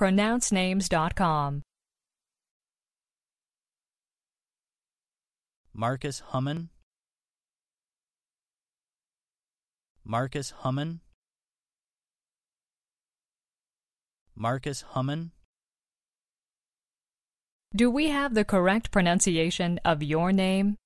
pronouncenames.com. Marcus Humman Marcus Humman Marcus Humman Do we have the correct pronunciation of your name?